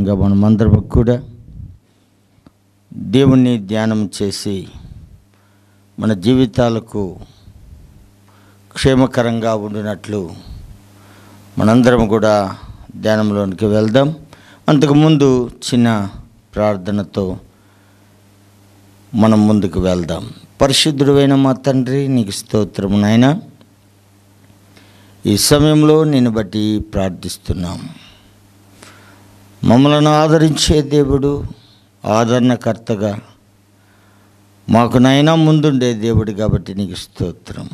ఇంకా అందరూ కూడా దేవుణ్ణి ధ్యానం చేసి మన జీవితాలకు క్షేమకరంగా ఉండినట్లు మనందరం కూడా ధ్యానంలోనికి వెళ్దాం అంతకుముందు చిన్న ప్రార్థనతో మనం ముందుకు వెళ్దాం పరిశుద్ధుడైన మా తండ్రి నీకు స్తోత్రము నాయన ఈ సమయంలో నేను బట్టి ప్రార్థిస్తున్నాం మమ్మలను ఆదరించే దేవుడు ఆదరణకర్తగా మాకు నైనా ముందుండే దేవుడు కాబట్టి నీకు స్తోత్రం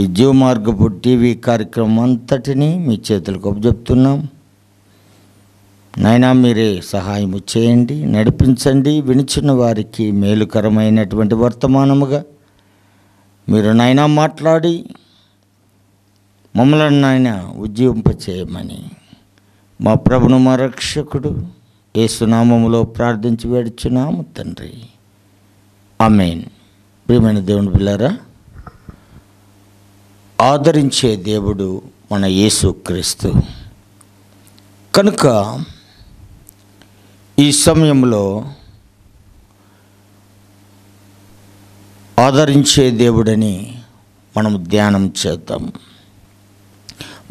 ఈ జీవమార్గపు మార్గపు టీవీ కార్యక్రమం అంతటినీ మీ చేతులకు చెప్తున్నాం నైనా మీరే సహాయం చేయండి నడిపించండి వినిచిన వారికి మేలుకరమైనటువంటి వర్తమానముగా మీరు నైనా మాట్లాడి మమ్మలను నాయన ఉజ్జీవింప చేయమని మా ప్రభును మా రక్షకుడు ఏసునామములో ప్రార్థించి వేడుచున్నాము తండ్రి అమెన్ ప్రియమైన దేవుని పిల్లారా ఆదరించే దేవుడు మన యేసు క్రీస్తు కనుక ఈ సమయంలో ఆదరించే దేవుడని మనం ధ్యానం చేద్దాం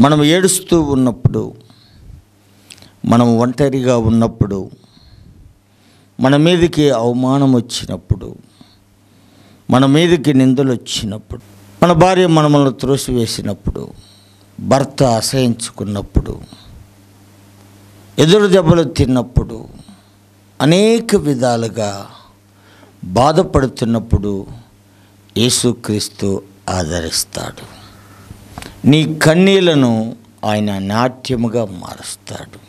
మనం ఏడుస్తూ ఉన్నప్పుడు మనం ఒంటరిగా ఉన్నప్పుడు మన మీదకి అవమానం వచ్చినప్పుడు మన మీదకి నిందలు వచ్చినప్పుడు మన భార్య మనమల్ని త్రోసివేసినప్పుడు భర్త అసహించుకున్నప్పుడు ఎదురు దెబ్బలు తిన్నప్పుడు అనేక విధాలుగా బాధపడుతున్నప్పుడు యేసుక్రీస్తు ఆదరిస్తాడు నీ కన్నీలను ఆయన నాట్యముగా మారుస్తాడు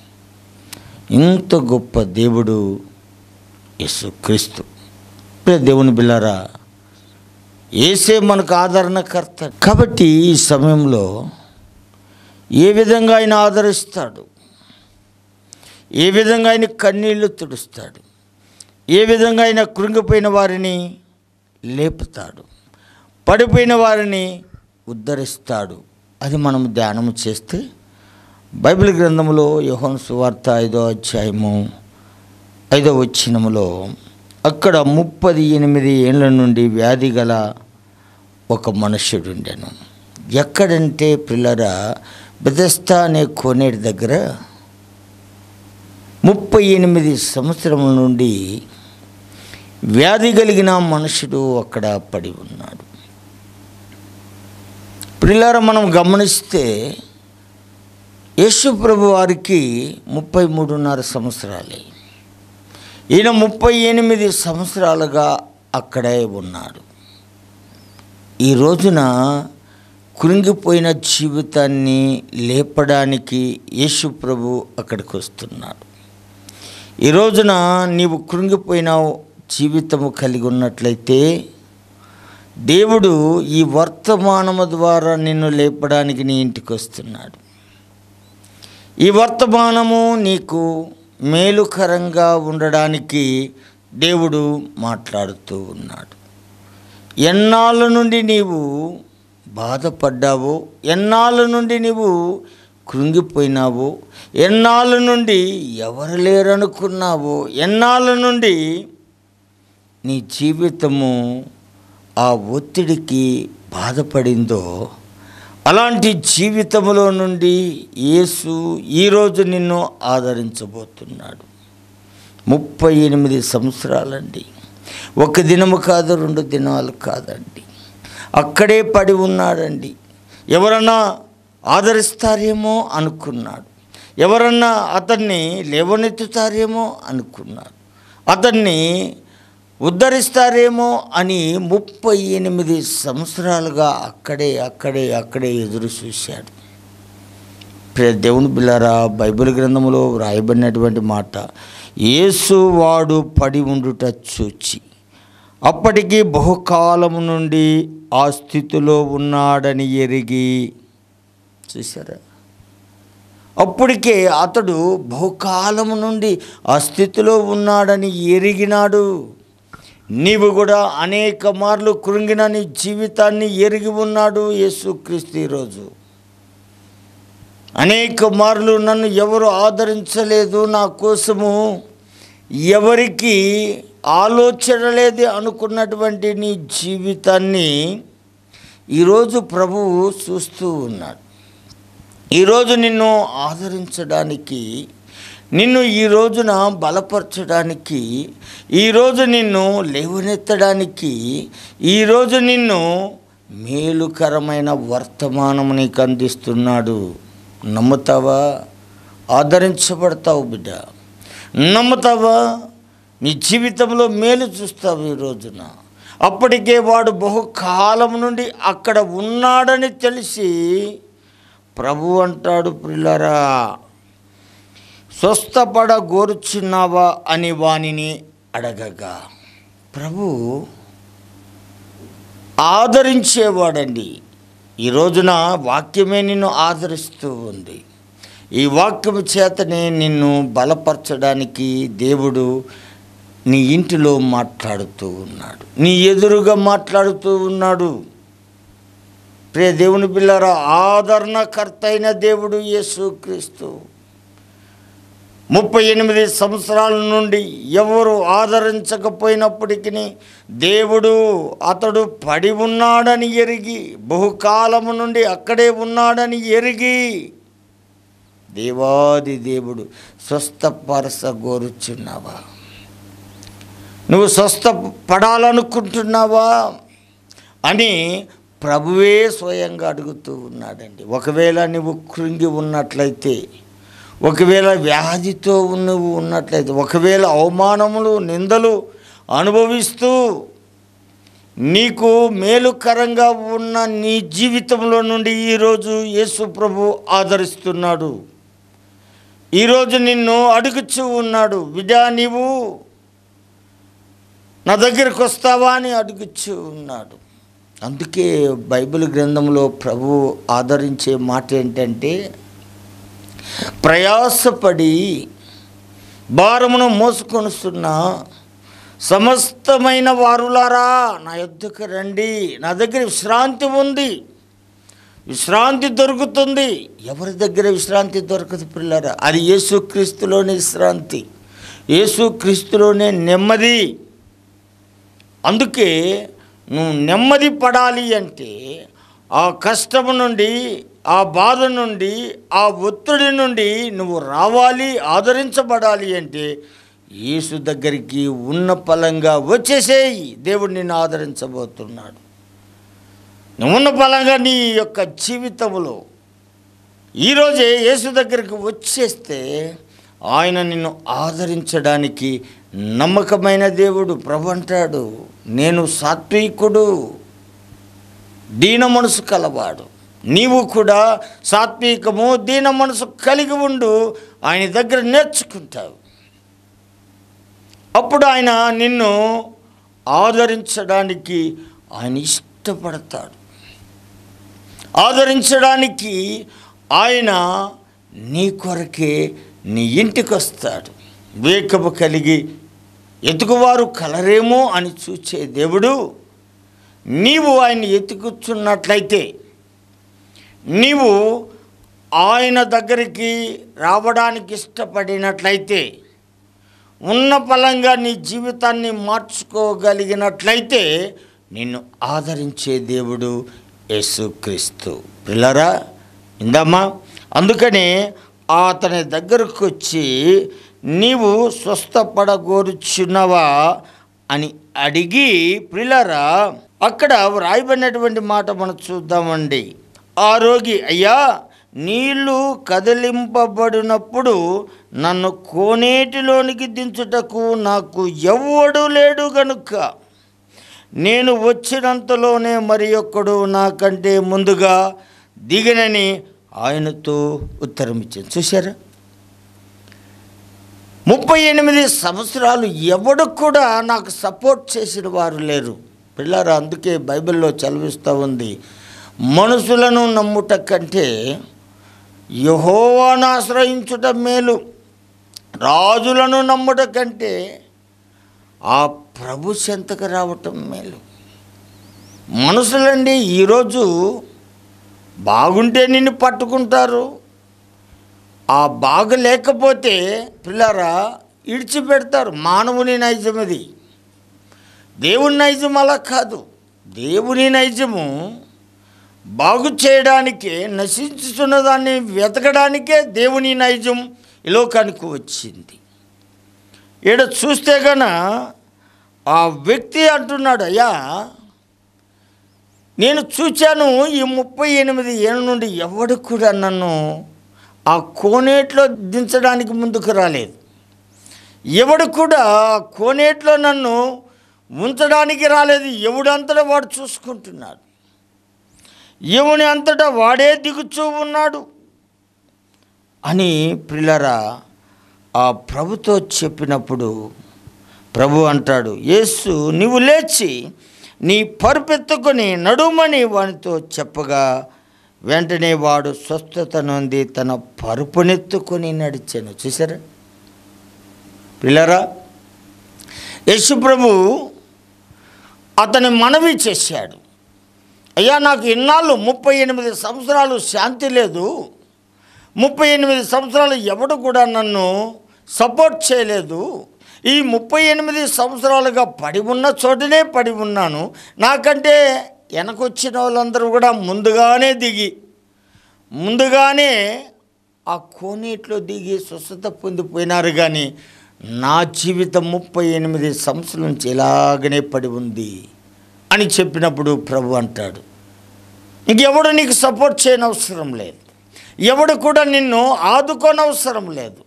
ఇంత గొప్ప దేవుడు క్రీస్తు దేవుని బిల్లారా ఏసే మనకు ఆదరణకర్త కాబట్టి ఈ సమయంలో ఏ విధంగా ఆయన ఆదరిస్తాడు ఏ విధంగా ఆయన కన్నీళ్లు తుడుస్తాడు ఏ విధంగా ఆయన కృంగిపోయిన వారిని లేపుతాడు పడిపోయిన వారిని ఉద్ధరిస్తాడు అది మనం ధ్యానం చేస్తే బైబిల్ గ్రంథంలో యోహన్ సువార్త ఐదో అధ్యాయము ఐదో వచ్చినములో అక్కడ ముప్పది ఎనిమిది ఏళ్ళ నుండి వ్యాధి గల ఒక ఉండాను ఎక్కడంటే పిల్లర బెదస్తా అనే కోనేటి దగ్గర ముప్పై ఎనిమిది సంవత్సరముల నుండి వ్యాధి కలిగిన మనుషుడు అక్కడ పడి ఉన్నాడు పిల్లర మనం గమనిస్తే యేసు ప్రభు వారికి ముప్పై మూడున్నర సంవత్సరాలే ఈయన ముప్పై ఎనిమిది సంవత్సరాలుగా అక్కడే ఉన్నాడు ఈ రోజున కృంగిపోయిన జీవితాన్ని లేపడానికి యేసు ప్రభు అక్కడికి వస్తున్నాడు ఈ రోజున నీవు కృంగిపోయిన జీవితము కలిగి ఉన్నట్లయితే దేవుడు ఈ వర్తమానము ద్వారా నిన్ను లేపడానికి నీ ఇంటికి వస్తున్నాడు ఈ వర్తమానము నీకు మేలుకరంగా ఉండడానికి దేవుడు మాట్లాడుతూ ఉన్నాడు ఎన్నాళ్ళ నుండి నీవు బాధపడ్డావో ఎన్నాళ్ళ నుండి నీవు కృంగిపోయినావో ఎన్నాళ్ళ నుండి ఎవరు లేరనుకున్నావో ఎన్నాళ్ళ నుండి నీ జీవితము ఆ ఒత్తిడికి బాధపడిందో అలాంటి జీవితంలో నుండి యేసు ఈరోజు నిన్ను ఆదరించబోతున్నాడు ముప్పై ఎనిమిది సంవత్సరాలండి ఒక దినము కాదు రెండు దినాలు కాదండి అక్కడే పడి ఉన్నాడండి ఎవరన్నా ఆదరిస్తారేమో అనుకున్నాడు ఎవరన్నా అతన్ని లేవనెత్తుతారేమో అనుకున్నాడు అతన్ని ఉద్ధరిస్తారేమో అని ముప్పై ఎనిమిది సంవత్సరాలుగా అక్కడే అక్కడే అక్కడే ఎదురు చూశాడు దేవుని బిల్లారా బైబిల్ గ్రంథంలో వ్రాయబడినటువంటి మాట ఏసు వాడు పడి ఉండుట చూచి అప్పటికి బహుకాలం నుండి ఆ స్థితిలో ఉన్నాడని ఎరిగి చూశారా అప్పటికే అతడు బహుకాలం నుండి ఆ స్థితిలో ఉన్నాడని ఎరిగినాడు నీవు కూడా అనేక మార్లు కృంగిన నీ జీవితాన్ని ఎరిగి ఉన్నాడు యేసుక్రీస్తు ఈరోజు అనేక మార్లు నన్ను ఎవరు ఆదరించలేదు నా కోసము ఎవరికి ఆలోచన లేదు అనుకున్నటువంటి నీ జీవితాన్ని ఈరోజు ప్రభువు చూస్తూ ఉన్నాడు ఈరోజు నిన్ను ఆదరించడానికి నిన్ను ఈ రోజున బలపరచడానికి ఈరోజు నిన్ను లేవనెత్తడానికి ఈరోజు నిన్ను మేలుకరమైన వర్తమానము నీకు అందిస్తున్నాడు నమ్ముతావా ఆదరించబడతావు బిడ్డ నమ్ముతావా నీ జీవితంలో మేలు చూస్తావు ఈ రోజున అప్పటికే వాడు బహుకాలం నుండి అక్కడ ఉన్నాడని తెలిసి ప్రభు అంటాడు పిల్లరా స్వస్థపడగోరుచున్నావా అని వానిని అడగగా ప్రభు ఆదరించేవాడండి ఈ రోజున వాక్యమే నిన్ను ఆదరిస్తూ ఉంది ఈ వాక్యం చేతనే నిన్ను బలపరచడానికి దేవుడు నీ ఇంటిలో మాట్లాడుతూ ఉన్నాడు నీ ఎదురుగా మాట్లాడుతూ ఉన్నాడు ప్రే దేవుని పిల్లరా ఆదరణకర్త అయిన దేవుడు యేసుక్రీస్తు ముప్పై ఎనిమిది సంవత్సరాల నుండి ఎవరు ఆదరించకపోయినప్పటికీ దేవుడు అతడు పడి ఉన్నాడని ఎరిగి బహుకాలము నుండి అక్కడే ఉన్నాడని ఎరిగి దేవాది దేవుడు గోరుచున్నావా నువ్వు స్వస్థ పడాలనుకుంటున్నావా అని ప్రభువే స్వయంగా అడుగుతూ ఉన్నాడండి ఒకవేళ నువ్వు కృంగి ఉన్నట్లయితే ఒకవేళ వ్యాధితో నువ్వు ఉన్నట్లయితే ఒకవేళ అవమానములు నిందలు అనుభవిస్తూ నీకు మేలుకరంగా ఉన్న నీ జీవితంలో నుండి ఈరోజు యేసు ప్రభు ఆదరిస్తున్నాడు ఈరోజు నిన్ను అడుగుచు ఉన్నాడు విడా నీవు నా దగ్గరికి వస్తావా అని అడుగుచూ ఉన్నాడు అందుకే బైబిల్ గ్రంథంలో ప్రభు ఆదరించే మాట ఏంటంటే ప్రయాసపడి భారమును మోసుకొనుస్తున్న సమస్తమైన వారులారా నా యొద్దకు రండి నా దగ్గర విశ్రాంతి ఉంది విశ్రాంతి దొరుకుతుంది ఎవరి దగ్గర విశ్రాంతి దొరకదు పిల్లరా అది యేసుక్రీస్తులోని విశ్రాంతి యేసుక్రీస్తులోనే నెమ్మది అందుకే నువ్వు నెమ్మది పడాలి అంటే ఆ కష్టము నుండి ఆ బాధ నుండి ఆ ఒత్తిడి నుండి నువ్వు రావాలి ఆదరించబడాలి అంటే యేసు దగ్గరికి ఉన్న పలంగా వచ్చేసేయి దేవుడు నిన్ను ఆదరించబోతున్నాడు ఉన్న పలంగా నీ యొక్క జీవితంలో ఈరోజే యేసు దగ్గరికి వచ్చేస్తే ఆయన నిన్ను ఆదరించడానికి నమ్మకమైన దేవుడు ప్రభు అంటాడు నేను సాత్వికుడు దీన మనసు కలవాడు నీవు కూడా సాత్వికము దీన మనసు కలిగి ఉండు ఆయన దగ్గర నేర్చుకుంటావు అప్పుడు ఆయన నిన్ను ఆదరించడానికి ఆయన ఇష్టపడతాడు ఆదరించడానికి ఆయన నీ కొరకే నీ ఇంటికి వస్తాడు వేకపు కలిగి ఎతుకువారు కలరేమో అని చూచే దేవుడు నీవు ఆయన్ని ఎతుకుచున్నట్లయితే నీవు ఆయన దగ్గరికి రావడానికి ఇష్టపడినట్లయితే ఉన్న ఫలంగా నీ జీవితాన్ని మార్చుకోగలిగినట్లయితే నిన్ను ఆదరించే దేవుడు యేసుక్రీస్తు పిల్లరా ఇందమ్మా అందుకని అతని దగ్గరకు వచ్చి నీవు స్వస్థపడగోరుచున్నవా అని అడిగి పిల్లరా అక్కడ వ్రాయబడినటువంటి మాట మనం చూద్దామండి ఆ రోగి అయ్యా నీళ్లు కదిలింపబడినప్పుడు నన్ను కోనేటిలోనికి దించుటకు నాకు ఎవడు లేడు గనుక నేను వచ్చినంతలోనే మరి ఒక్కడు నాకంటే ముందుగా దిగినని ఆయనతో ఉత్తరం ఇచ్చాను చూశారా ముప్పై ఎనిమిది సంవత్సరాలు ఎవడు కూడా నాకు సపోర్ట్ చేసిన వారు లేరు పిల్లలు అందుకే బైబిల్లో చదివిస్తూ ఉంది మనుషులను నమ్ముట కంటే యహోవాను ఆశ్రయించుట మేలు రాజులను నమ్ముట కంటే ఆ ప్రభు చెంతకు రావటం మేలు మనుషులండి ఈరోజు బాగుంటే నిన్ను పట్టుకుంటారు ఆ బాగు లేకపోతే పిల్లరా ఇడిచిపెడతారు మానవుని నైజమది దేవుని నైజం అలా కాదు దేవుని నైజము బాగు చేయడానికి నశించుతున్నదాన్ని వెతకడానికే దేవుని నైజం ఈ లోకానికి వచ్చింది ఈడ చూస్తే గన ఆ వ్యక్తి అంటున్నాడు అయ్యా నేను చూచాను ఈ ముప్పై ఎనిమిది ఏళ్ళ నుండి ఎవడు కూడా నన్ను ఆ కోనేట్లో దించడానికి ముందుకు రాలేదు ఎవడు కూడా కోనేట్లో నన్ను ఉంచడానికి రాలేదు ఎవడంతలో వాడు చూసుకుంటున్నాడు ఈవుని అంతటా వాడే దిగుచూ ఉన్నాడు అని పిల్లరా ఆ ప్రభుతో చెప్పినప్పుడు ప్రభు అంటాడు యేసు నీవు లేచి నీ పరుపెత్తుకొని నడుమని వానితో చెప్పగా వెంటనే వాడు స్వస్థత నుండి తన పరుపునెత్తుకొని నడిచాను చూసారా పిల్లరా యశుప్రభు అతని మనవి చేశాడు అయ్యా నాకు ఇన్నాళ్ళు ముప్పై ఎనిమిది సంవత్సరాలు శాంతి లేదు ముప్పై ఎనిమిది సంవత్సరాలు ఎవడు కూడా నన్ను సపోర్ట్ చేయలేదు ఈ ముప్పై ఎనిమిది సంవత్సరాలుగా పడి ఉన్న చోటనే పడి ఉన్నాను నాకంటే వెనకొచ్చిన వాళ్ళందరూ కూడా ముందుగానే దిగి ముందుగానే ఆ కోనేట్లో దిగి స్వస్థత పొందిపోయినారు కానీ నా జీవితం ముప్పై ఎనిమిది సంవత్సరాల నుంచి ఇలాగనే పడి ఉంది అని చెప్పినప్పుడు ప్రభు అంటాడు ఇంకెవడు నీకు సపోర్ట్ చేయనవసరం లేదు ఎవడు కూడా నిన్ను ఆదుకోనవసరం లేదు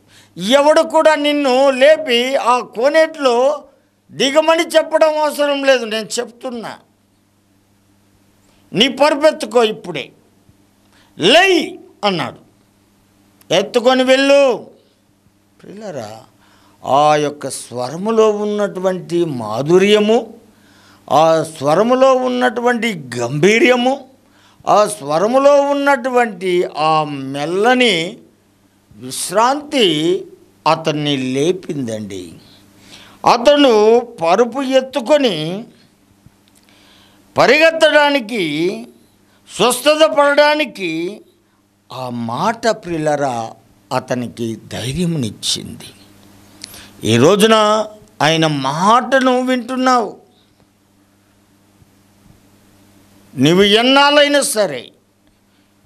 ఎవడు కూడా నిన్ను లేపి ఆ కోనేట్లో దిగమని చెప్పడం అవసరం లేదు నేను చెప్తున్నా నీ పరుపెత్తుకో ఇప్పుడే లేయి అన్నాడు ఎత్తుకొని వెళ్ళు పిల్లరా ఆ యొక్క స్వరములో ఉన్నటువంటి మాధుర్యము ఆ స్వరములో ఉన్నటువంటి గంభీర్యము ఆ స్వరములో ఉన్నటువంటి ఆ మెల్లని విశ్రాంతి అతన్ని లేపిందండి అతను పరుపు ఎత్తుకొని పరిగెత్తడానికి స్వస్థత పడడానికి ఆ మాట పిల్లర అతనికి ధైర్యమునిచ్చింది ఈ రోజున ఆయన మాటను వింటున్నావు నువ్వు ఎన్నాళ్ళైనా సరే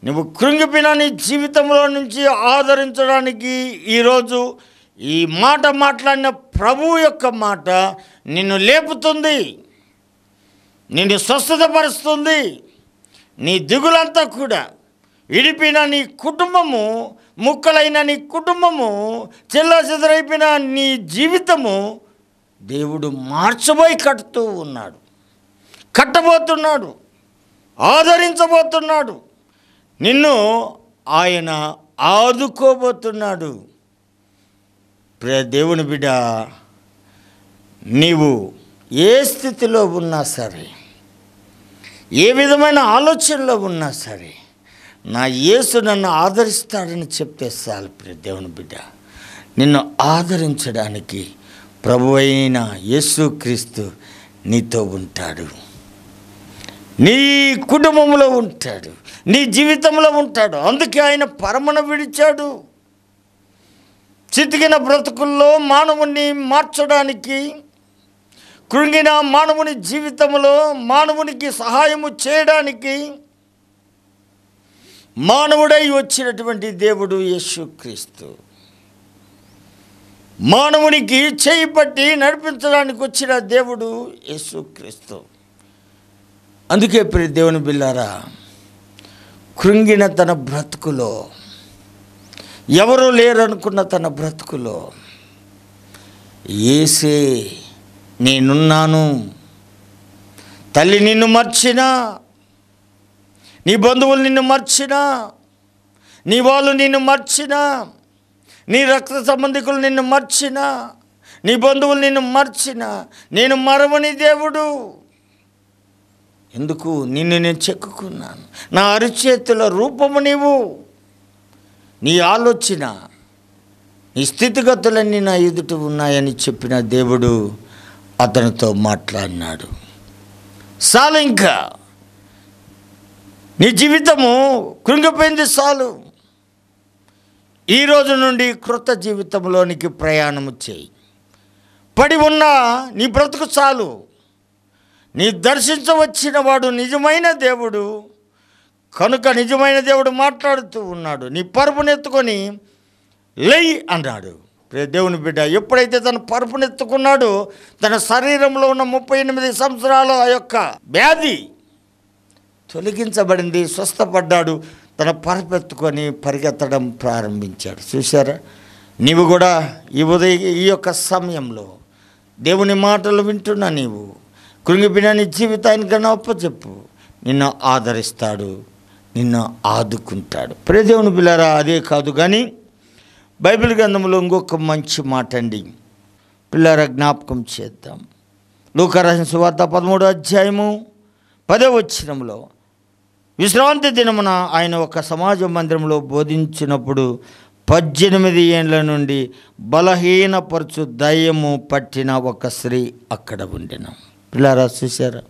నువ్వు కృంగిపినని నీ జీవితంలో నుంచి ఆదరించడానికి ఈరోజు ఈ మాట మాట్లాడిన ప్రభు యొక్క మాట నిన్ను లేపుతుంది నిన్ను స్వస్థతపరుస్తుంది నీ దిగులంతా కూడా విడిపిన నీ కుటుంబము ముక్కలైన నీ కుటుంబము చెల్లచెదరైపోయిన నీ జీవితము దేవుడు మార్చబోయి కట్టుతూ ఉన్నాడు కట్టబోతున్నాడు ఆదరించబోతున్నాడు నిన్ను ఆయన ఆదుకోబోతున్నాడు దేవుని బిడ్డ నీవు ఏ స్థితిలో ఉన్నా సరే ఏ విధమైన ఆలోచనలో ఉన్నా సరే నా యేసు నన్ను ఆదరిస్తాడని చెప్తే చాలు ప్రియ దేవుని బిడ్డ నిన్ను ఆదరించడానికి ప్రభు అయిన క్రీస్తు నీతో ఉంటాడు నీ కుటుంబంలో ఉంటాడు నీ జీవితంలో ఉంటాడు అందుకే ఆయన పరమను విడిచాడు చితికిన బ్రతుకుల్లో మానవుణ్ణి మార్చడానికి కృంగిన మానవుని జీవితంలో మానవునికి సహాయము చేయడానికి మానవుడై వచ్చినటువంటి దేవుడు యేసుక్రీస్తు మానవునికి చేయి పట్టి నడిపించడానికి వచ్చిన దేవుడు యేసుక్రీస్తు అందుకే ప్రి దేవుని బిల్లారా కృంగిన తన బ్రతుకులో ఎవరు లేరనుకున్న తన బ్రతుకులో ఏసే నేనున్నాను తల్లి నిన్ను మర్చినా నీ బంధువులు నిన్ను మర్చినా నీ వాళ్ళు నిన్ను మర్చినా నీ రక్త సంబంధికులు నిన్ను మర్చినా నీ బంధువులు నిన్ను మర్చినా నేను మరవని దేవుడు ఎందుకు నిన్ను నేను చెక్కున్నాను నా అరుచేతుల రూపము నీవు నీ ఆలోచన నీ స్థితిగతులన్నీ నా ఎదుట ఉన్నాయని చెప్పిన దేవుడు అతనితో మాట్లాడినాడు చాలు ఇంకా నీ జీవితము కృంగిపోయింది చాలు ఈరోజు నుండి క్రొత్త జీవితంలోనికి ప్రయాణము చేయి పడి ఉన్న నీ బ్రతుకు చాలు నీ దర్శించవచ్చిన వాడు నిజమైన దేవుడు కనుక నిజమైన దేవుడు మాట్లాడుతూ ఉన్నాడు నీ పరుపునెత్తుకొని లెయ్ అన్నాడు దేవుని బిడ్డ ఎప్పుడైతే తన పరుపునెత్తుకున్నాడో తన శరీరంలో ఉన్న ముప్పై ఎనిమిది సంవత్సరాల యొక్క వ్యాధి తొలగించబడింది స్వస్థపడ్డాడు తన పరుపెత్తుకొని పరిగెత్తడం ప్రారంభించాడు చూశారా నీవు కూడా ఈ ఉదయం ఈ యొక్క సమయంలో దేవుని మాటలు వింటున్నా నీవు కృంగిపిన నీ జీవితానికన్నా చెప్పు నిన్ను ఆదరిస్తాడు నిన్ను ఆదుకుంటాడు ప్రదేవుని పిల్లరా అదే కాదు కానీ బైబిల్ గ్రంథంలో ఇంకొక మంచి మాట అండి పిల్లర జ్ఞాపకం చేద్దాం లూకరాసిన సువార్త పదమూడో అధ్యాయము పదే వచ్చినంలో విశ్రాంతి దినమున ఆయన ఒక సమాజ మందిరంలో బోధించినప్పుడు పద్దెనిమిది ఏండ్ల నుండి బలహీనపరచు దయ్యము పట్టిన ఒక స్త్రీ అక్కడ ఉండినాం పిల్లారా చూశారా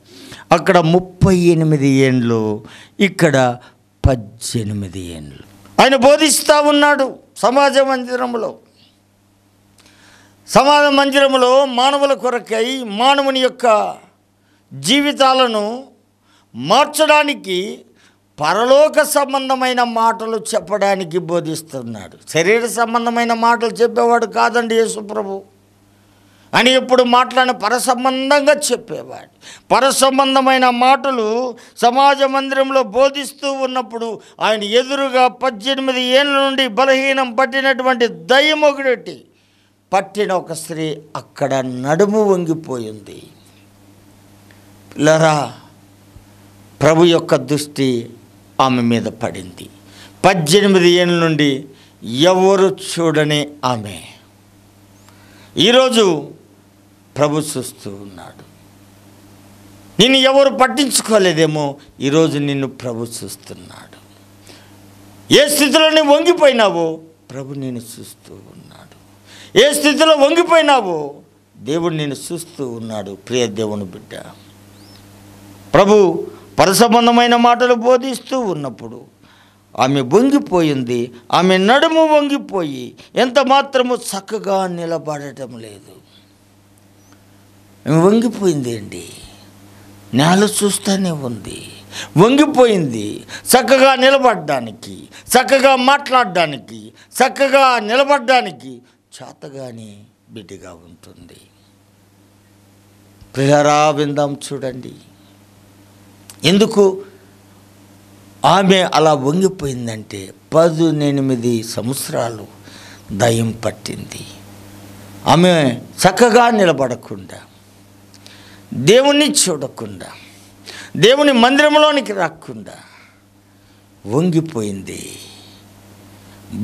అక్కడ ముప్పై ఎనిమిది ఏండ్లు ఇక్కడ పద్దెనిమిది ఏండ్లు ఆయన బోధిస్తూ ఉన్నాడు సమాజ మందిరంలో సమాజ మందిరంలో మానవుల కొరకై మానవుని యొక్క జీవితాలను మార్చడానికి పరలోక సంబంధమైన మాటలు చెప్పడానికి బోధిస్తున్నాడు శరీర సంబంధమైన మాటలు చెప్పేవాడు కాదండి యేసుప్రభు అని ఇప్పుడు మాట్లాడిన పరసంబంధంగా చెప్పేవాడు పరసంబంధమైన మాటలు సమాజ మందిరంలో బోధిస్తూ ఉన్నప్పుడు ఆయన ఎదురుగా పద్దెనిమిది ఏళ్ళ నుండి బలహీనం పట్టినటువంటి దయ్యమొగుడటి పట్టిన ఒక స్త్రీ అక్కడ నడుము వంగిపోయింది లరా ప్రభు యొక్క దృష్టి ఆమె మీద పడింది పద్దెనిమిది ఏళ్ళ నుండి ఎవరు చూడని ఆమె ఈరోజు ప్రభు చూస్తూ ఉన్నాడు నిన్ను ఎవరు పట్టించుకోలేదేమో ఈరోజు నిన్ను ప్రభు చూస్తున్నాడు ఏ స్థితిలో నువ్వు వంగిపోయినావో ప్రభు నేను చూస్తూ ఉన్నాడు ఏ స్థితిలో వంగిపోయినావో దేవుడు నేను చూస్తూ ఉన్నాడు ప్రియ దేవుని బిడ్డ ప్రభు పరసంబంధమైన మాటలు బోధిస్తూ ఉన్నప్పుడు ఆమె వంగిపోయింది ఆమె నడుము వంగిపోయి ఎంత మాత్రము చక్కగా నిలబడటం లేదు వంగిపోయింది అండి నేల చూస్తూనే ఉంది వంగిపోయింది చక్కగా నిలబడడానికి చక్కగా మాట్లాడడానికి చక్కగా నిలబడడానికి చేతగానే బిడ్డగా ఉంటుంది ప్రియరా విందాం చూడండి ఎందుకు ఆమె అలా వంగిపోయిందంటే పదునెనిమిది సంవత్సరాలు దయం పట్టింది ఆమె చక్కగా నిలబడకుండా దేవుణ్ణి చూడకుండా దేవుని మందిరంలోనికి రాకుండా వంగిపోయింది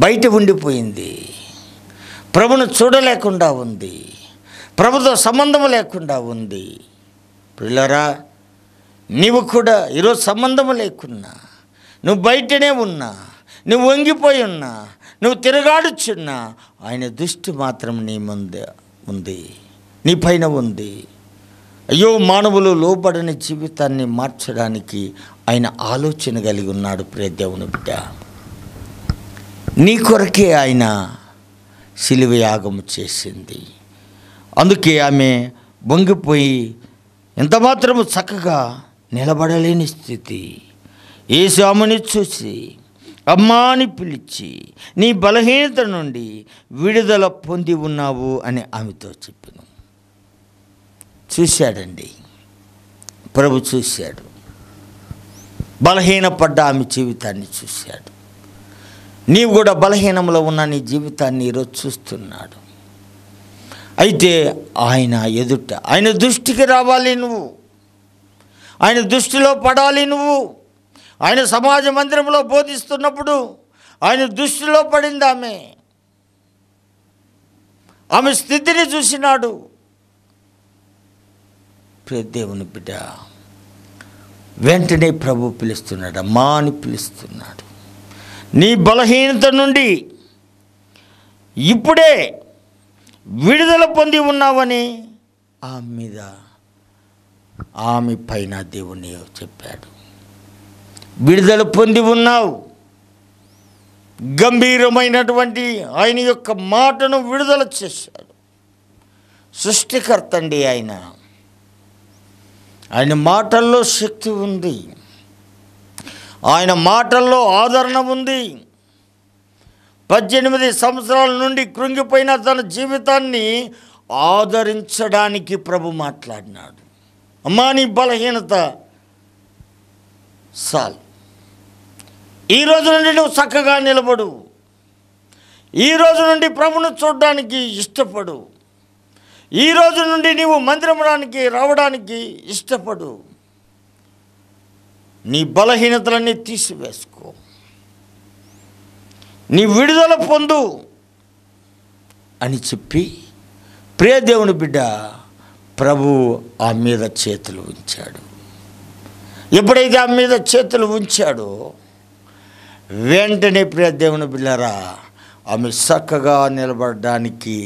బయట ఉండిపోయింది ప్రభును చూడలేకుండా ఉంది ప్రభుతో సంబంధం లేకుండా ఉంది పిల్లరా నీవు కూడా ఈరోజు సంబంధం లేకున్నా నువ్వు బయటనే ఉన్నా నువ్వు వంగిపోయి ఉన్నా నువ్వు తిరగాడుచున్నా ఆయన దృష్టి మాత్రం నీ ముందే ఉంది నీ పైన ఉంది అయ్యో మానవులు లోబడని జీవితాన్ని మార్చడానికి ఆయన ఆలోచన కలిగి ఉన్నాడు ప్రేదేవుని దేవుని బిడ్డ నీ కొరకే ఆయన సిలువ యాగం చేసింది అందుకే ఆమె వంగిపోయి ఎంతమాత్రము చక్కగా నిలబడలేని స్థితి ఏసాముని చూసి అమ్మాని పిలిచి నీ బలహీనత నుండి విడుదల పొంది ఉన్నావు అని ఆమెతో చెప్పిన చూశాడండి ప్రభు చూశాడు బలహీనపడ్డ ఆమె జీవితాన్ని చూశాడు నీవు కూడా బలహీనంలో ఉన్న నీ జీవితాన్ని ఈరోజు చూస్తున్నాడు అయితే ఆయన ఎదుట ఆయన దృష్టికి రావాలి నువ్వు ఆయన దృష్టిలో పడాలి నువ్వు ఆయన సమాజ మందిరంలో బోధిస్తున్నప్పుడు ఆయన దృష్టిలో పడింది ఆమె ఆమె స్థితిని చూసినాడు దేవుని బిడ్డ వెంటనే ప్రభు పిలుస్తున్నాడు అమ్మా అని పిలుస్తున్నాడు నీ బలహీనత నుండి ఇప్పుడే విడుదల పొంది ఉన్నావని ఆమె మీద ఆమె పైన దేవుని చెప్పాడు విడుదల పొంది ఉన్నావు గంభీరమైనటువంటి ఆయన యొక్క మాటను విడుదల చేశాడు సృష్టికర్త అండి ఆయన ఆయన మాటల్లో శక్తి ఉంది ఆయన మాటల్లో ఆదరణ ఉంది పద్దెనిమిది సంవత్సరాల నుండి కృంగిపోయిన తన జీవితాన్ని ఆదరించడానికి ప్రభు మాట్లాడినాడు అమ్మా నీ బలహీనత సాల్ ఈ రోజు నుండి నువ్వు చక్కగా నిలబడు ఈ రోజు నుండి ప్రభును చూడడానికి ఇష్టపడు ఈ రోజు నుండి నీవు మందిరమడానికి రావడానికి ఇష్టపడు నీ బలహీనతలన్నీ తీసివేసుకో నీ విడుదల పొందు అని చెప్పి ప్రియదేవుని బిడ్డ ప్రభు ఆ మీద చేతులు ఉంచాడు ఎప్పుడైతే ఆ మీద చేతులు ఉంచాడో వెంటనే ప్రియదేవుని బిడ్డరా ఆమె చక్కగా నిలబడడానికి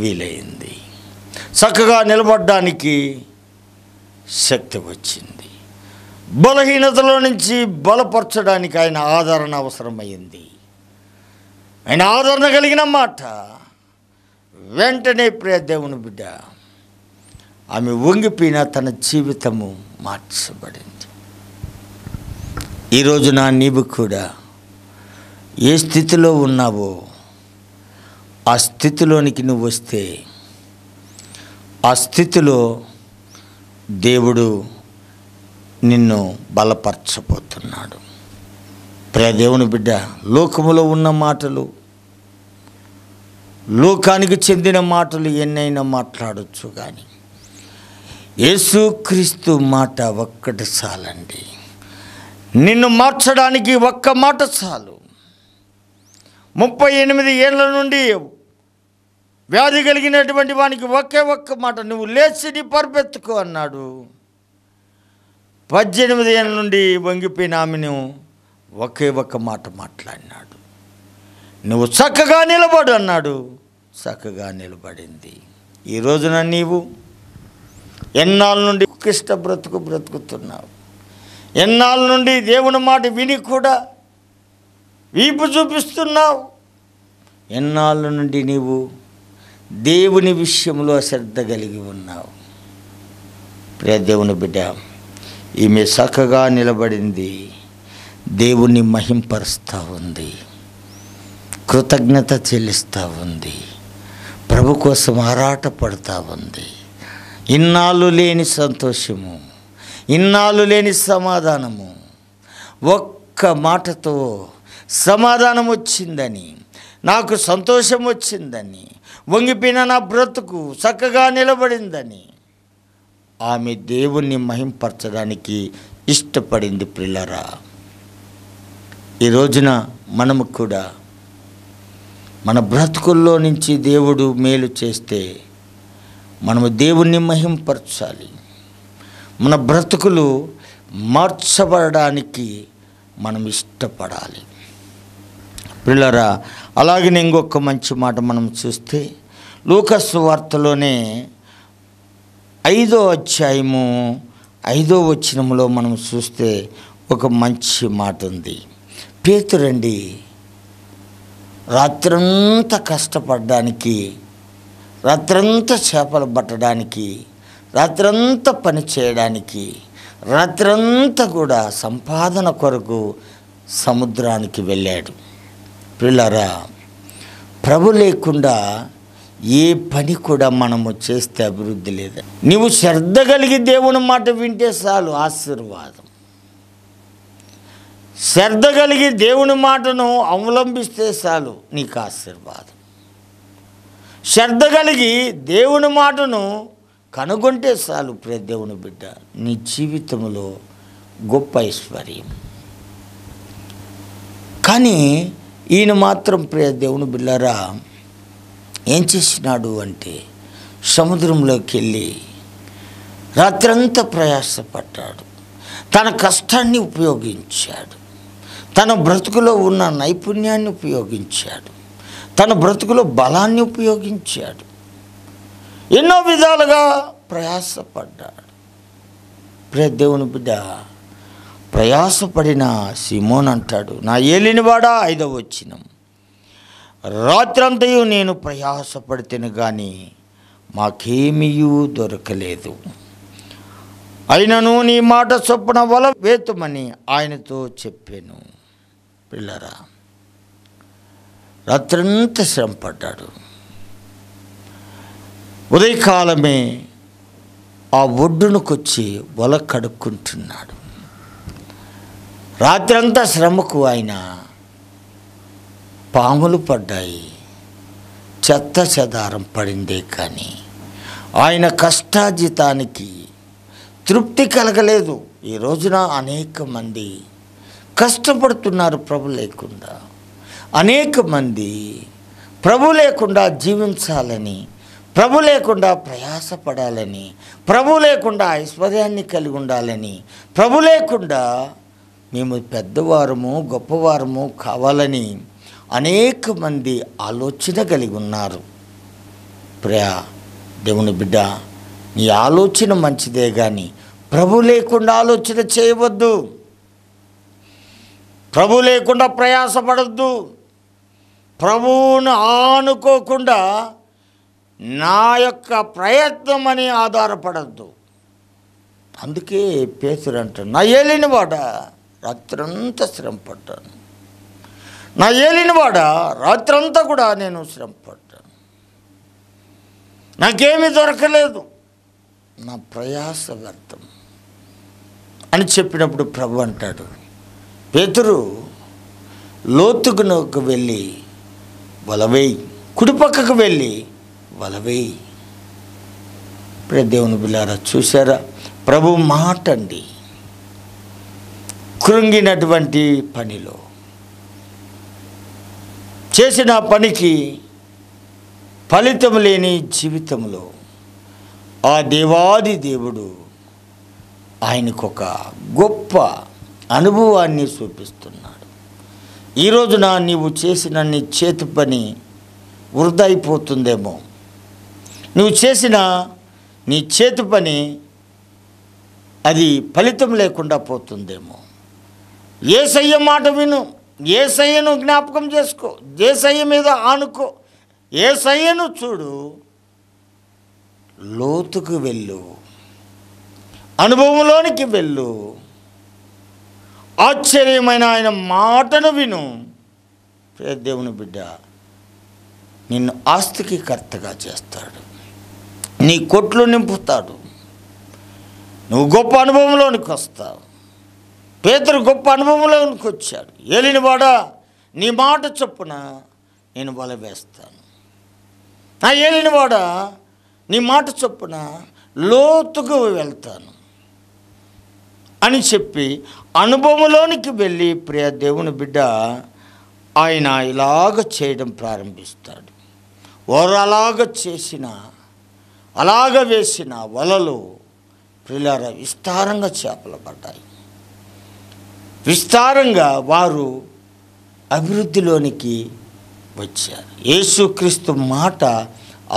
వీలైంది చక్కగా నిలబడ్డానికి శక్తి వచ్చింది బలహీనతలో నుంచి బలపరచడానికి ఆయన ఆదరణ అవసరమైంది ఆయన ఆదరణ కలిగిన మాట వెంటనే ప్రియ దేవుని బిడ్డ ఆమె వంగిపోయిన తన జీవితము మార్చబడింది ఈరోజు నా నీవు కూడా ఏ స్థితిలో ఉన్నావో ఆ స్థితిలోనికి నువ్వు వస్తే ఆ స్థితిలో దేవుడు నిన్ను బలపరచబోతున్నాడు దేవుని బిడ్డ లోకములో ఉన్న మాటలు లోకానికి చెందిన మాటలు ఎన్నైనా మాట్లాడచ్చు కానీ యేసుక్రీస్తు మాట ఒక్కటి చాలండి నిన్ను మార్చడానికి ఒక్క మాట చాలు ముప్పై ఎనిమిది ఏళ్ళ నుండి వ్యాధి కలిగినటువంటి వానికి ఒకే ఒక్క మాట నువ్వు లేచిని పరిపెత్తుకో అన్నాడు పద్దెనిమిది ఏళ్ళ నుండి వంగిపోయిన ఆమెను ఒకే ఒక్క మాట మాట్లాడినాడు నువ్వు చక్కగా నిలబడు అన్నాడు చక్కగా నిలబడింది ఈ రోజున నీవు ఎన్నాళ్ళ నుండి క్లిష్ట బ్రతుకు బ్రతుకుతున్నావు ఎన్నాళ్ళ నుండి దేవుని మాట విని కూడా వీపు చూపిస్తున్నావు ఎన్నాళ్ళ నుండి నీవు దేవుని విషయంలో శ్రద్ధ కలిగి ఉన్నావు ప్రే దేవుని బిడ్డ ఈమె చక్కగా నిలబడింది దేవుణ్ణి మహింపరుస్తూ ఉంది కృతజ్ఞత చెల్లిస్తూ ఉంది ప్రభు కోసం ఆరాటపడుతూ ఉంది ఇన్నాళ్ళు లేని సంతోషము ఇన్నాళ్ళు లేని సమాధానము ఒక్క మాటతో సమాధానం వచ్చిందని నాకు సంతోషం వచ్చిందని వంగిపోయిన నా బ్రతుకు చక్కగా నిలబడిందని ఆమె దేవుణ్ణి మహింపరచడానికి ఇష్టపడింది పిల్లరా ఈ రోజున మనము కూడా మన బ్రతుకుల్లో నుంచి దేవుడు మేలు చేస్తే మనము దేవుణ్ణి మహింపరచాలి మన బ్రతుకులు మార్చబడడానికి మనం ఇష్టపడాలి పిల్లరా అలాగే ఇంకొక మంచి మాట మనం చూస్తే లూకస్ వార్తలోనే ఐదో అధ్యాయము ఐదో వచనంలో మనం చూస్తే ఒక మంచి మాట ఉంది పేతురండి రాత్రంతా కష్టపడడానికి రాత్రంతా చేపలు పట్టడానికి రాత్రంతా పని చేయడానికి రాత్రంతా కూడా సంపాదన కొరకు సముద్రానికి వెళ్ళాడు పిల్లరా ప్రభు లేకుండా ఏ పని కూడా మనము చేస్తే అభివృద్ధి లేదా నీవు శ్రద్ధ కలిగి దేవుని మాట వింటే చాలు ఆశీర్వాదం శ్రద్ధ కలిగి దేవుని మాటను అవలంబిస్తే చాలు నీకు ఆశీర్వాదం శ్రద్ధ కలిగి దేవుని మాటను కనుగొంటే చాలు ప్రే దేవుని బిడ్డ నీ జీవితంలో గొప్ప ఐశ్వర్యం కానీ ఈయన మాత్రం ప్రియ దేవుని బిళ్ళరా ఏం చేసినాడు అంటే సముద్రంలోకి వెళ్ళి రాత్రంతా ప్రయాసపడ్డాడు తన కష్టాన్ని ఉపయోగించాడు తన బ్రతుకులో ఉన్న నైపుణ్యాన్ని ఉపయోగించాడు తన బ్రతుకులో బలాన్ని ఉపయోగించాడు ఎన్నో విధాలుగా ప్రయాసపడ్డాడు ప్రే దేవుని బిడ్డ ప్రయాసపడిన సిమోన్ అంటాడు నా ఏలినవాడా ఐదవ వచ్చినం రాత్రంతయు నేను ప్రయాసపడితేను కానీ మాకేమీ దొరకలేదు అయినను నీ మాట చొప్పున వల వేతుమని ఆయనతో చెప్పాను పిల్లరా రాత్రంతా శ్రమ పడ్డాడు ఉదయకాలమే ఆ ఒడ్డునకొచ్చి వల కడుక్కుంటున్నాడు రాత్రంతా శ్రమకు ఆయన పాములు పడ్డాయి చెత్త చెదారం పడిందే కానీ ఆయన కష్టాజితానికి తృప్తి కలగలేదు ఈ రోజున అనేక మంది కష్టపడుతున్నారు ప్రభు లేకుండా అనేక మంది ప్రభు లేకుండా జీవించాలని ప్రభు లేకుండా ప్రయాసపడాలని ప్రభు లేకుండా ఐశ్వర్యాన్ని కలిగి ఉండాలని ప్రభు లేకుండా మేము పెద్దవారము గొప్పవారము కావాలని అనేక మంది ఆలోచన కలిగి ఉన్నారు ప్రయా దేవుని బిడ్డ నీ ఆలోచన మంచిదే కానీ ప్రభు లేకుండా ఆలోచన చేయవద్దు ప్రభు లేకుండా ప్రయాసపడద్దు ప్రభువును ఆనుకోకుండా నా యొక్క ప్రయత్నం అని ఆధారపడద్దు అందుకే పేసురంట నా ఏలినవాడా రాత్రంతా శ్రమ పడ్డాను నా ఏలినవాడ రాత్రంతా కూడా నేను శ్రమ పడ్డాను నాకేమీ దొరకలేదు నా ప్రయాస వ్యర్థం అని చెప్పినప్పుడు ప్రభు అంటాడు పేతురు లోతుకునకు వెళ్ళి వలవేయి కుడిపక్కకు వెళ్ళి వలవేయి ఇప్పుడే దేవుని బిల్లారా చూసారా ప్రభు మాట అండి కృంగినటువంటి పనిలో చేసిన పనికి ఫలితం లేని జీవితంలో ఆ దేవాది దేవుడు ఆయనకు ఒక గొప్ప అనుభవాన్ని చూపిస్తున్నాడు ఈరోజున నీవు చేసిన నీ చేతి పని వృధా అయిపోతుందేమో నువ్వు చేసిన నీ చేతి పని అది ఫలితం లేకుండా పోతుందేమో ఏసయ్య మాట విను ఏసయ్యను జ్ఞాపకం చేసుకో ఏసయ్య మీద ఆనుకో ఏసయ్యను చూడు లోతుకు వెళ్ళు అనుభవంలోనికి వెళ్ళు ఆశ్చర్యమైన ఆయన మాటను విను దేవుని బిడ్డ నిన్ను ఆస్తికి కర్తగా చేస్తాడు నీ కొట్లు నింపుతాడు నువ్వు గొప్ప అనుభవంలోనికి వస్తావు పేదరు గొప్ప అనుభవంలోనికి వచ్చాడు ఏలినవాడా నీ మాట చొప్పున నేను బల వేస్తాను నా ఏలినవాడా నీ మాట చొప్పున లోతుకు వెళ్తాను అని చెప్పి అనుభవంలోనికి వెళ్ళి ప్రియ దేవుని బిడ్డ ఆయన ఇలాగ చేయడం ప్రారంభిస్తాడు వారు అలాగ చేసిన అలాగ వేసిన వలలు ప్రిల విస్తారంగా చేపలు పడ్డాయి విస్తారంగా వారు అభివృద్ధిలోనికి వచ్చారు యేసుక్రీస్తు మాట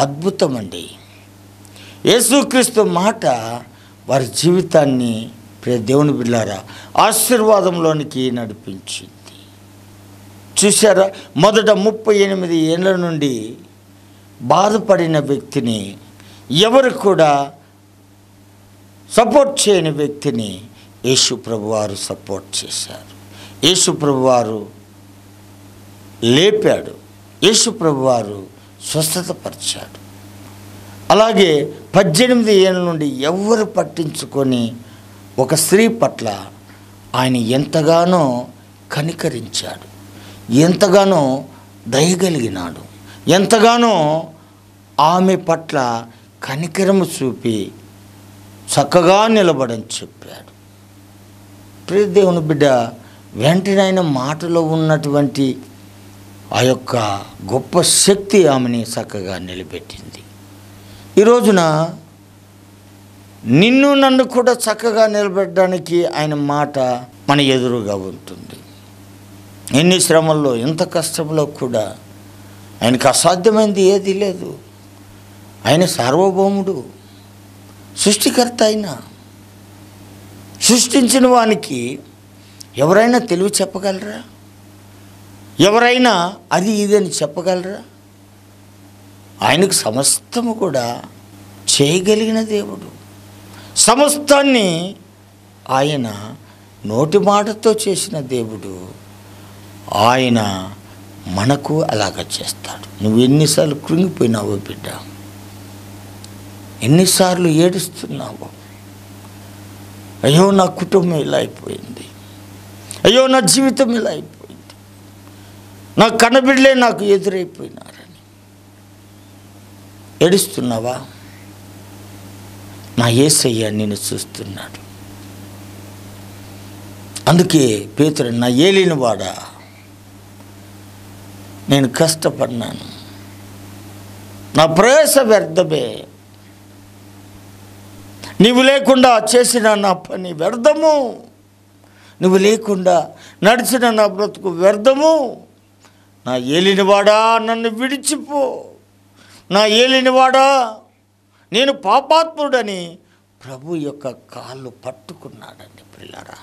అద్భుతమండి యేసుక్రీస్తు మాట వారి జీవితాన్ని దేవుని బిళ్ళారా ఆశీర్వాదంలోనికి నడిపించింది చూసారా మొదట ముప్పై ఎనిమిది ఏళ్ళ నుండి బాధపడిన వ్యక్తిని ఎవరు కూడా సపోర్ట్ చేయని వ్యక్తిని యేసు ప్రభువారు సపోర్ట్ చేశారు యేసు ప్రభువారు లేపాడు యేసు ప్రభువారు స్వస్థతపరిచాడు అలాగే పద్దెనిమిది ఏళ్ళ నుండి ఎవరు పట్టించుకొని ఒక స్త్రీ పట్ల ఆయన ఎంతగానో కనికరించాడు ఎంతగానో దయగలిగినాడు ఎంతగానో ఆమె పట్ల కనికరము చూపి చక్కగా నిలబడని చెప్పాడు ప్రియ దేవుని బిడ్డ వెంటనే ఆయన మాటలో ఉన్నటువంటి ఆ యొక్క గొప్ప శక్తి ఆమెని చక్కగా నిలబెట్టింది ఈరోజున నిన్ను నన్ను కూడా చక్కగా నిలబెట్టడానికి ఆయన మాట మన ఎదురుగా ఉంటుంది ఎన్ని శ్రమల్లో ఎంత కష్టంలో కూడా ఆయనకు అసాధ్యమైంది ఏది లేదు ఆయన సార్వభౌముడు సృష్టికర్త అయినా సృష్టించిన వానికి ఎవరైనా తెలివి చెప్పగలరా ఎవరైనా అది ఇది అని చెప్పగలరా ఆయనకు సమస్తము కూడా చేయగలిగిన దేవుడు సమస్తాన్ని ఆయన నోటి మాటతో చేసిన దేవుడు ఆయన మనకు అలాగ చేస్తాడు నువ్వు ఎన్నిసార్లు కృంగిపోయినావో బిడ్డ ఎన్నిసార్లు ఏడుస్తున్నావో అయ్యో నా కుటుంబం ఇలా అయిపోయింది అయ్యో నా జీవితం ఇలా అయిపోయింది నా కన్నబిడ్డలే నాకు ఎదురైపోయినారని ఏడుస్తున్నావా నా ఏసయ్య నేను చూస్తున్నాడు అందుకే పేతుడు నా ఏలినవాడా నేను కష్టపడినాను నా ప్రయాస వ్యర్థమే నీవు లేకుండా చేసిన నా పని వ్యర్థము నువ్వు లేకుండా నడిచిన నా బ్రతుకు వ్యర్థము నా ఏలినవాడా నన్ను విడిచిపో నా ఏలినవాడా నేను పాపాత్ముడని ప్రభు యొక్క కాళ్ళు పట్టుకున్నాడండి పిల్లరా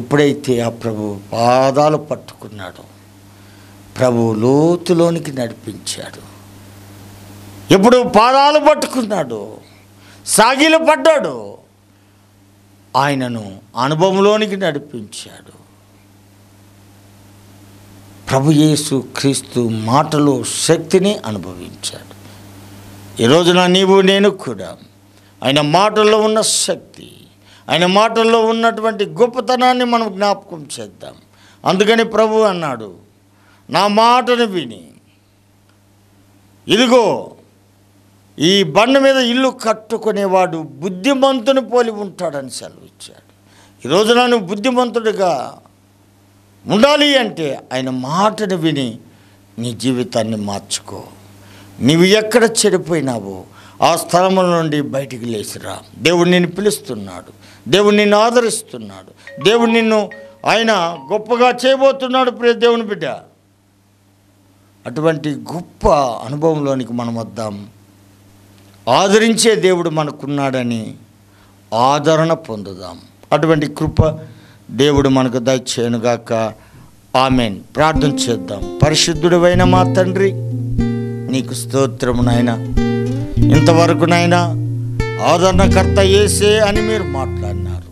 ఎప్పుడైతే ఆ ప్రభు పాదాలు పట్టుకున్నాడో ప్రభు లోతులోనికి నడిపించాడు ఎప్పుడు పాదాలు పట్టుకున్నాడు సాగిలు పడ్డాడు ఆయనను అనుభవంలోనికి నడిపించాడు ప్రభు యేసు క్రీస్తు మాటలో శక్తిని అనుభవించాడు ఈరోజున నీవు నేను కూడా ఆయన మాటల్లో ఉన్న శక్తి ఆయన మాటల్లో ఉన్నటువంటి గొప్పతనాన్ని మనం జ్ఞాపకం చేద్దాం అందుకని ప్రభు అన్నాడు నా మాటను విని ఇదిగో ఈ బండ మీద ఇల్లు కట్టుకునేవాడు బుద్ధిమంతుని పోలి ఉంటాడని సెలవిచ్చాడు ఈరోజు నన్ను బుద్ధిమంతుడిగా ఉండాలి అంటే ఆయన మాటను విని నీ జీవితాన్ని మార్చుకో నీవు ఎక్కడ చెడిపోయినావో ఆ స్థలముల నుండి బయటికి లేచిరా దేవుడు నిన్ను పిలుస్తున్నాడు దేవుడు నిన్ను ఆదరిస్తున్నాడు దేవుడు నిన్ను ఆయన గొప్పగా చేయబోతున్నాడు ప్రియ దేవుని బిడ్డ అటువంటి గొప్ప అనుభవంలోనికి మనం వద్దాం ఆదరించే దేవుడు మనకున్నాడని ఆదరణ పొందుదాం అటువంటి కృప దేవుడు మనకు దయచేయనుగాక ఆమెన్ ప్రార్థన చేద్దాం పరిశుద్ధుడివైన మా తండ్రి నీకు స్తోత్రము నాయన ఇంతవరకు నాయన ఆదరణకర్త ఏసే అని మీరు మాట్లాడినారు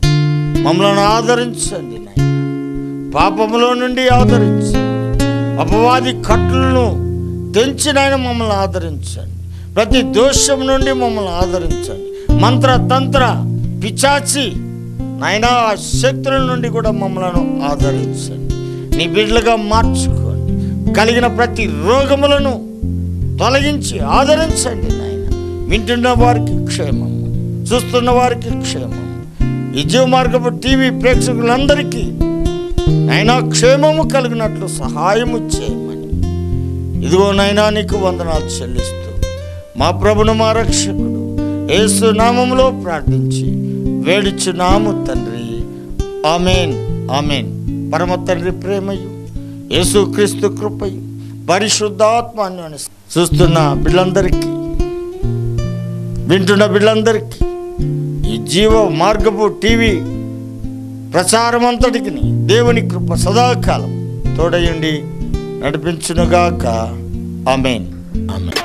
మమ్మల్ని ఆదరించండి నాయన పాపములో నుండి ఆదరించండి అపవాది కట్లను తెంచినాయన మమ్మల్ని ఆదరించండి ప్రతి దోషం నుండి మమ్మల్ని ఆదరించండి మంత్ర తంత్ర పిచాచి నైనా ఆ శక్తుల నుండి కూడా మమ్మలను ఆదరించండి నీ బిడ్డలుగా మార్చుకోండి కలిగిన ప్రతి రోగములను తొలగించి ఆదరించండి నాయన వింటున్న వారికి క్షేమం చూస్తున్న వారికి క్షేమం విజయ మార్గపు టీవీ ప్రేక్షకులందరికీ నైనా క్షేమము కలిగినట్లు సహాయము చేయమని ఇదిగో నైనా నీకు వందనాలు చెల్లిస్తూ మా ప్రభును మా రక్షకుడు ఏసు నామంలో ప్రార్థించి నాము తండ్రి ఆమెన్ ఆమెన్ పరమ తండ్రి ప్రేమయు యేసుక్రీస్తు కృపయు పరిశుద్ధాత్మాన్ని చూస్తున్న బిడ్డలందరికీ వింటున్న బిడ్డలందరికీ ఈ జీవ మార్గపు టీవీ ప్రచారం అంతటికి దేవుని కృప సదాకాలం తోడయుండి నడిపించునుగాక ఆమెన్ ఆమెన్